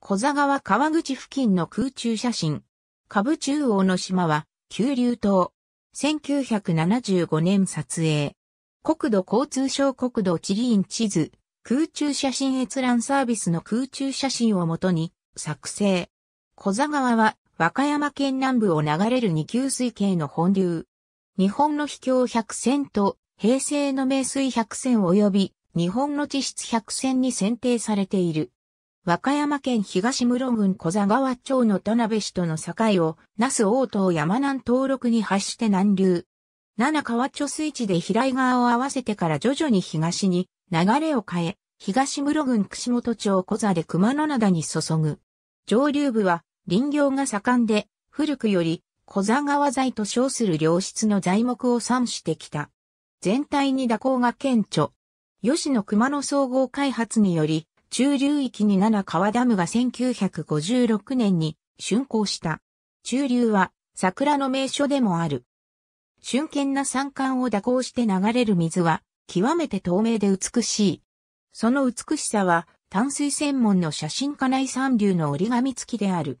小座川川口付近の空中写真。下部中央の島は、九流島。1975年撮影。国土交通省国土地理院地図、空中写真閲覧サービスの空中写真をもとに、作成。小座川は、和歌山県南部を流れる二級水系の本流。日本の秘境百選と、平成の名水百選及び、日本の地質百選に選定されている。和歌山県東室郡小座川町の田辺市との境を、那須大東山南登録に発して南流。七川貯水池で平井川を合わせてから徐々に東に流れを変え、東室郡串本町小座で熊野灘に注ぐ。上流部は林業が盛んで、古くより小座川材と称する良質の材木を産してきた。全体に蛇行が顕著。吉野熊野総合開発により、中流域に七川ダムが1956年に竣工した。中流は桜の名所でもある。瞬間な山間を蛇行して流れる水は極めて透明で美しい。その美しさは淡水専門の写真家内三流の折り紙付きである。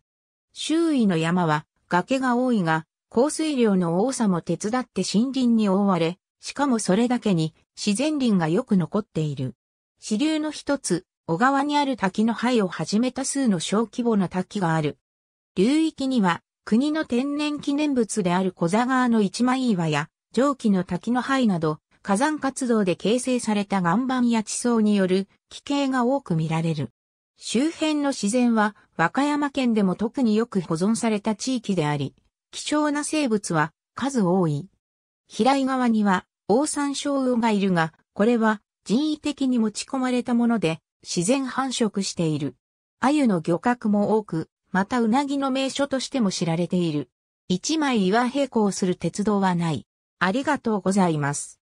周囲の山は崖が多いが、降水量の多さも手伝って森林に覆われ、しかもそれだけに自然林がよく残っている。支流の一つ、小川にある滝の灰をはじめ多数の小規模な滝がある。流域には、国の天然記念物である小座川の一枚岩や、蒸気の滝の灰など、火山活動で形成された岩盤や地層による奇形が多く見られる。周辺の自然は和歌山県でも特によく保存された地域であり、希少な生物は数多い。平井川にはオオサンショウウオがいるが、これは人為的に持ち込まれたもので、自然繁殖している。鮎の漁獲も多く、またうなぎの名所としても知られている。一枚岩並行する鉄道はない。ありがとうございます。